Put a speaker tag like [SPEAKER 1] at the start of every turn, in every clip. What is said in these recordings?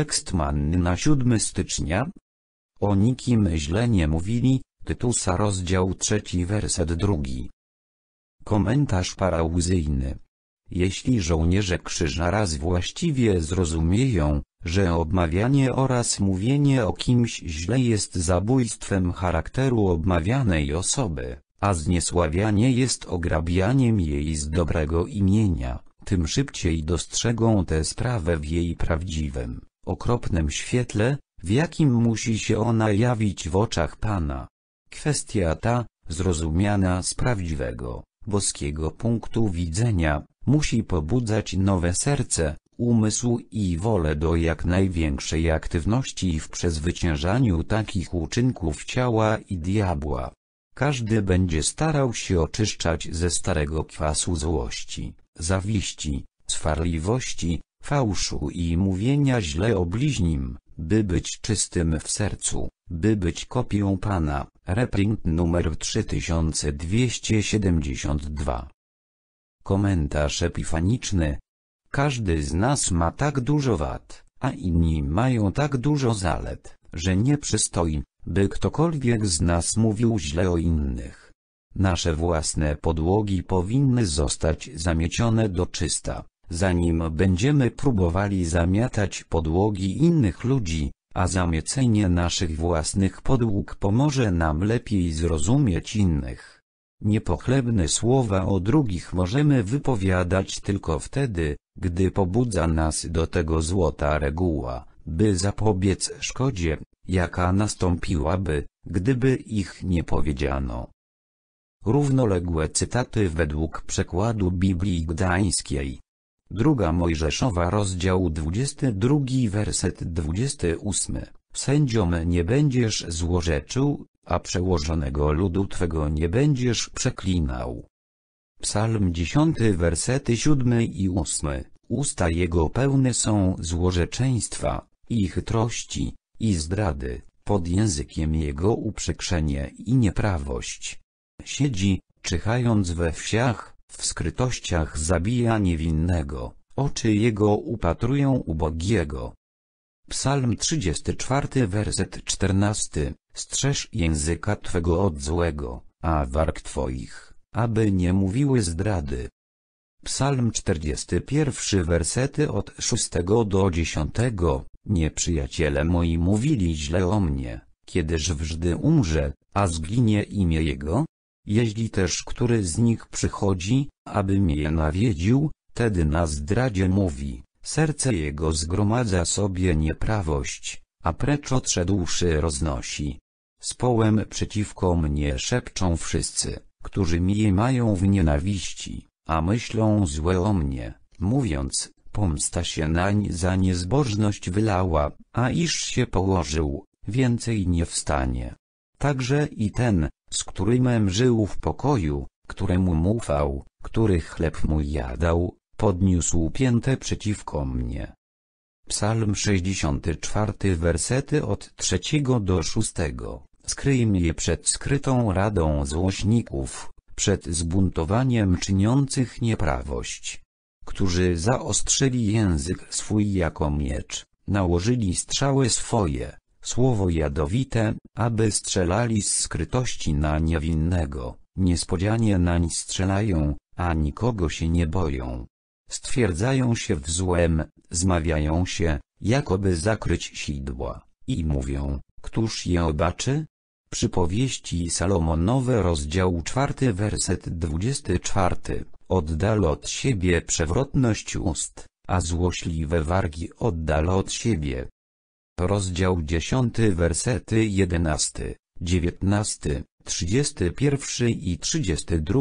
[SPEAKER 1] Tekst Manny na 7 stycznia. O nikim źle nie mówili, Tytusa rozdział 3 werset 2. Komentarz parałzyjny. Jeśli żołnierze krzyża raz właściwie zrozumieją, że obmawianie oraz mówienie o kimś źle jest zabójstwem charakteru obmawianej osoby, a zniesławianie jest ograbianiem jej z dobrego imienia, tym szybciej dostrzegą tę sprawę w jej prawdziwym okropnym świetle, w jakim musi się ona jawić w oczach Pana. Kwestia ta, zrozumiana z prawdziwego, boskiego punktu widzenia, musi pobudzać nowe serce, umysł i wolę do jak największej aktywności w przezwyciężaniu takich uczynków ciała i diabła. Każdy będzie starał się oczyszczać ze starego kwasu złości, zawiści, swarliwości, fałszu i mówienia źle o bliźnim, by być czystym w sercu, by być kopią Pana. Reprint numer 3272. Komentarz epifaniczny. Każdy z nas ma tak dużo wad, a inni mają tak dużo zalet, że nie przystoi, by ktokolwiek z nas mówił źle o innych. Nasze własne podłogi powinny zostać zamiecione do czysta zanim będziemy próbowali zamiatać podłogi innych ludzi, a zamiecenie naszych własnych podłóg pomoże nam lepiej zrozumieć innych. Niepochlebne słowa o drugich możemy wypowiadać tylko wtedy, gdy pobudza nas do tego złota reguła, by zapobiec szkodzie, jaka nastąpiłaby, gdyby ich nie powiedziano. Równoległe cytaty według przekładu Biblii Gdańskiej Druga Mojżeszowa rozdział 22 werset 28. Sędziom nie będziesz złorzeczył, a przełożonego ludu Twego nie będziesz przeklinał. Psalm 10 wersety 7 i 8. Usta jego pełne są złorzeczeństwa, i chytrości, i zdrady, pod językiem jego uprzykrzenie i nieprawość. Siedzi, czyhając we wsiach, w skrytościach zabija niewinnego, oczy jego upatrują ubogiego. Psalm 34 werset 14, strzeż języka Twego od złego, a warg Twoich, aby nie mówiły zdrady. Psalm 41 wersety od 6 do 10, nieprzyjaciele moi mówili źle o mnie, kiedyż wżdy umrze, a zginie imię jego? Jeśli też który z nich przychodzi, aby mnie nawiedził, tedy na zdradzie mówi, serce jego zgromadza sobie nieprawość, a precz odszedłszy roznosi. Społem przeciwko mnie szepczą wszyscy, którzy mnie mają w nienawiści, a myślą złe o mnie, mówiąc, pomsta się nań za niezbożność wylała, a iż się położył, więcej nie wstanie. Także i ten, z którym żył w pokoju, któremu mu ufał, który chleb mój jadał, podniósł piętę przeciwko mnie. Psalm 64 wersety od trzeciego do szóstego. Skryj mnie przed skrytą radą złośników, przed zbuntowaniem czyniących nieprawość. Którzy zaostrzyli język swój jako miecz, nałożyli strzały swoje, słowo jadowite, aby strzelali z skrytości na niewinnego, niespodzianie nań strzelają, a nikogo się nie boją. Stwierdzają się w złem, zmawiają się, jakoby zakryć sidła, i mówią, któż je obaczy? Przypowieści Salomonowe rozdział 4 werset 24, oddal od siebie przewrotność ust, a złośliwe wargi oddal od siebie. Rozdział 10 wersety 11, 19, 31 i 32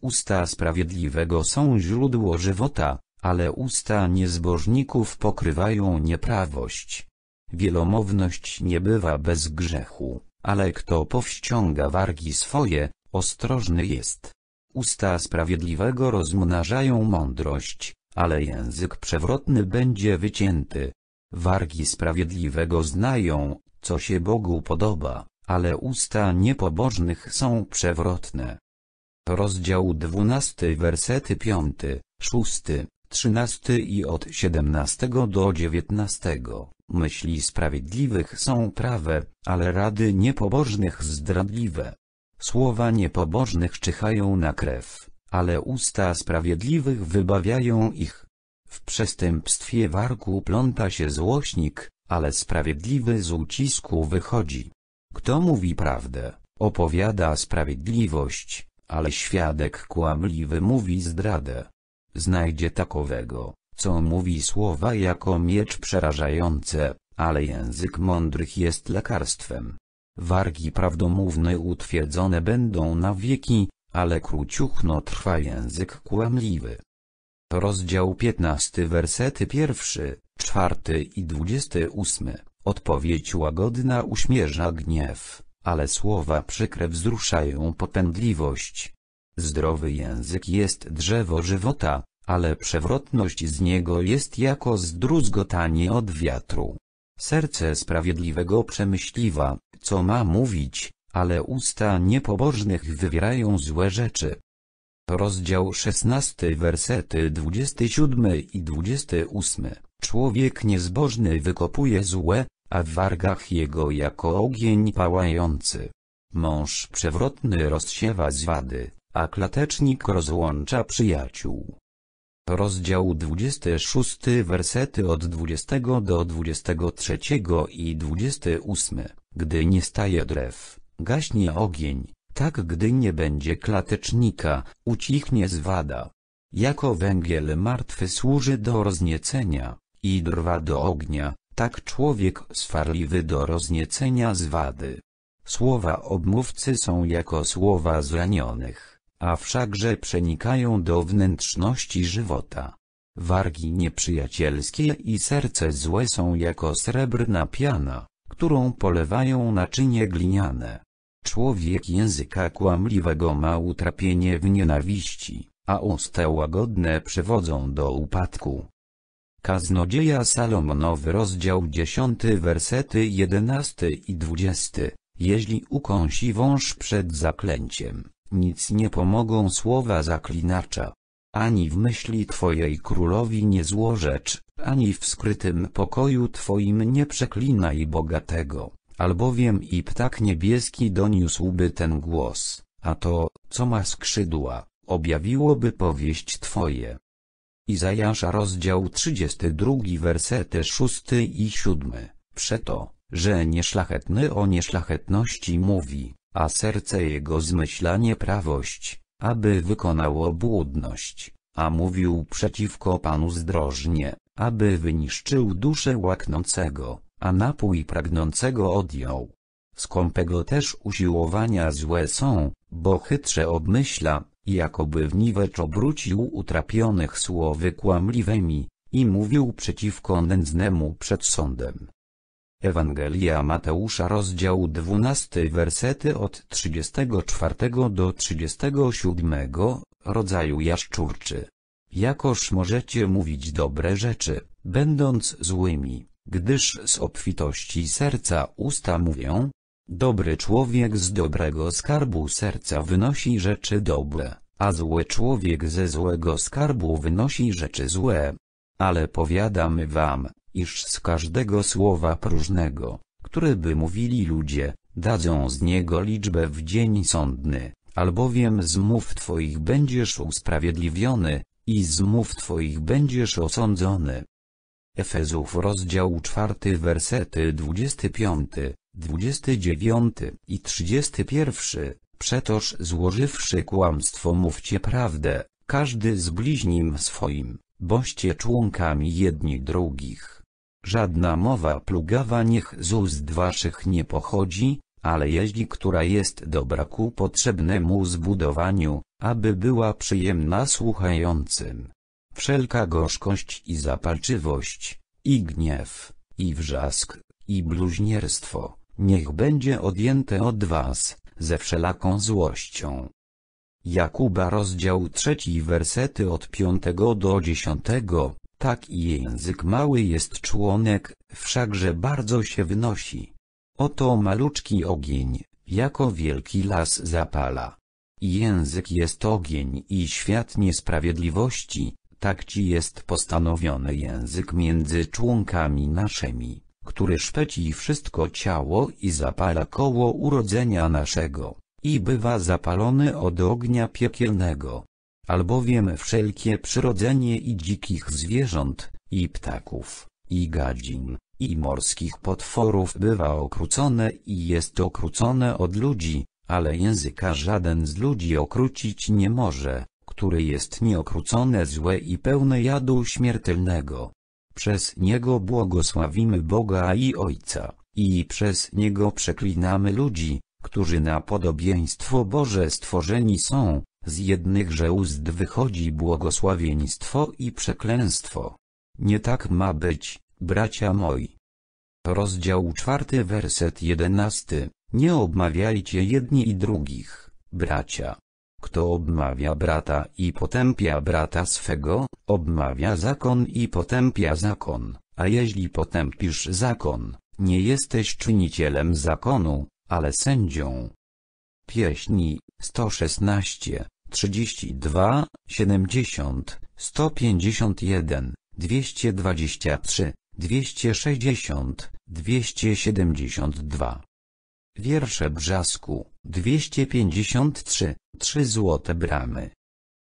[SPEAKER 1] Usta sprawiedliwego są źródło żywota, ale usta niezbożników pokrywają nieprawość. Wielomowność nie bywa bez grzechu, ale kto powściąga wargi swoje, ostrożny jest. Usta sprawiedliwego rozmnażają mądrość, ale język przewrotny będzie wycięty. Wargi sprawiedliwego znają, co się Bogu podoba, ale usta niepobożnych są przewrotne. Rozdział 12 wersety 5, 6, 13 i od 17 do 19. Myśli sprawiedliwych są prawe, ale rady niepobożnych zdradliwe. Słowa niepobożnych czyhają na krew, ale usta sprawiedliwych wybawiają ich. W przestępstwie warku pląta się złośnik, ale sprawiedliwy z ucisku wychodzi. Kto mówi prawdę, opowiada sprawiedliwość, ale świadek kłamliwy mówi zdradę. Znajdzie takowego, co mówi słowa jako miecz przerażające, ale język mądrych jest lekarstwem. Wargi prawdomówne utwierdzone będą na wieki, ale króciuchno trwa język kłamliwy. Rozdział 15 wersety pierwszy, czwarty i dwudziesty ósmy. Odpowiedź łagodna uśmierza gniew, ale słowa przykre wzruszają potędliwość. Zdrowy język jest drzewo żywota, ale przewrotność z niego jest jako zdruzgotanie od wiatru. Serce sprawiedliwego przemyśliwa, co ma mówić, ale usta niepobożnych wywierają złe rzeczy rozdział 16 wersety 27 i 28. Człowiek niezbożny wykopuje złe, a w wargach jego jako ogień pałający. Mąż przewrotny rozsiewa zwady, a klatecznik rozłącza przyjaciół. Rozdział 26 wersety od 20 do 23 i 28. Gdy nie staje drew, gaśnie ogień, tak gdy nie będzie klatecznika, ucichnie zwada. Jako węgiel martwy służy do rozniecenia, i drwa do ognia, tak człowiek swarliwy do rozniecenia zwady. Słowa obmówcy są jako słowa zranionych, a wszakże przenikają do wnętrzności żywota. Wargi nieprzyjacielskie i serce złe są jako srebrna piana, którą polewają naczynie gliniane człowiek języka kłamliwego ma utrapienie w nienawiści, a usta łagodne przewodzą do upadku. Kaznodzieja Salomonowy rozdział 10 wersety 11 i 20 Jeśli ukąsi wąż przed zaklęciem, nic nie pomogą słowa zaklinacza. Ani w myśli Twojej królowi nie złożecz, ani w skrytym pokoju Twoim nie przeklinaj bogatego albowiem i ptak niebieski doniósłby ten głos, a to, co ma skrzydła, objawiłoby powieść Twoje. Izajasza rozdział 32 wersety 6 i 7, przeto, że nieszlachetny o nieszlachetności mówi, a serce jego zmyśla nieprawość, aby wykonało błudność, a mówił przeciwko Panu zdrożnie, aby wyniszczył duszę łaknącego a napój pragnącego odjął. Skąpego też usiłowania złe są, bo chytrze obmyśla, jakoby w niwecz obrócił utrapionych słowy kłamliwymi, i mówił przeciwko nędznemu przed sądem. Ewangelia Mateusza rozdział 12 wersety od 34 do 37 rodzaju jaszczurczy. Jakoż możecie mówić dobre rzeczy, będąc złymi? gdyż z obfitości serca usta mówią. Dobry człowiek z dobrego skarbu serca wynosi rzeczy dobre, a zły człowiek ze złego skarbu wynosi rzeczy złe. Ale powiadamy wam, iż z każdego słowa próżnego, które by mówili ludzie, dadzą z niego liczbę w dzień sądny, albowiem z mów twoich będziesz usprawiedliwiony, i z mów twoich będziesz osądzony. Efezów rozdział 4 wersety 25, 29 i 31, przetoż złożywszy kłamstwo mówcie prawdę, każdy z bliźnim swoim, boście członkami jedni drugich. Żadna mowa plugawa niech z ust waszych nie pochodzi, ale jeździ która jest dobra ku potrzebnemu zbudowaniu, aby była przyjemna słuchającym wszelka gorzkość i zapalczywość, i gniew, i wrzask, i bluźnierstwo, niech będzie odjęte od was, ze wszelaką złością. Jakuba rozdział trzeci wersety od piątego do dziesiątego, tak i język mały jest członek, wszakże bardzo się wynosi. Oto maluczki ogień, jako wielki las zapala. Język jest ogień i świat niesprawiedliwości, tak ci jest postanowiony język między członkami naszymi, który szpeci wszystko ciało i zapala koło urodzenia naszego, i bywa zapalony od ognia piekielnego. Albowiem wszelkie przyrodzenie i dzikich zwierząt, i ptaków, i gadzin, i morskich potworów bywa okrucone i jest okrucone od ludzi, ale języka żaden z ludzi okrucić nie może, które jest nieokrócone złe i pełne jadu śmiertelnego. Przez niego błogosławimy Boga i Ojca, i przez niego przeklinamy ludzi, którzy na podobieństwo Boże stworzeni są, z jednychże ust wychodzi błogosławieństwo i przeklęstwo. Nie tak ma być, bracia moi. Rozdział czwarty werset jedenasty. Nie obmawiajcie jedni i drugich, bracia, kto obmawia brata i potępia brata swego, obmawia zakon i potępia zakon, a jeśli potępisz zakon, nie jesteś czynicielem zakonu, ale sędzią. Pieśni 116, 32, 70, 151, 223, 260, 272 Wiersze Brzasku, 253, Trzy złote bramy.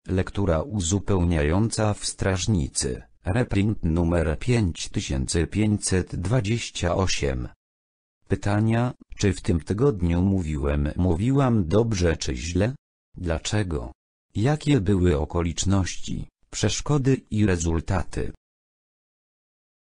[SPEAKER 1] Lektura uzupełniająca w Strażnicy, reprint numer 5528. Pytania, czy w tym tygodniu mówiłem mówiłam dobrze czy źle? Dlaczego? Jakie były okoliczności, przeszkody i rezultaty?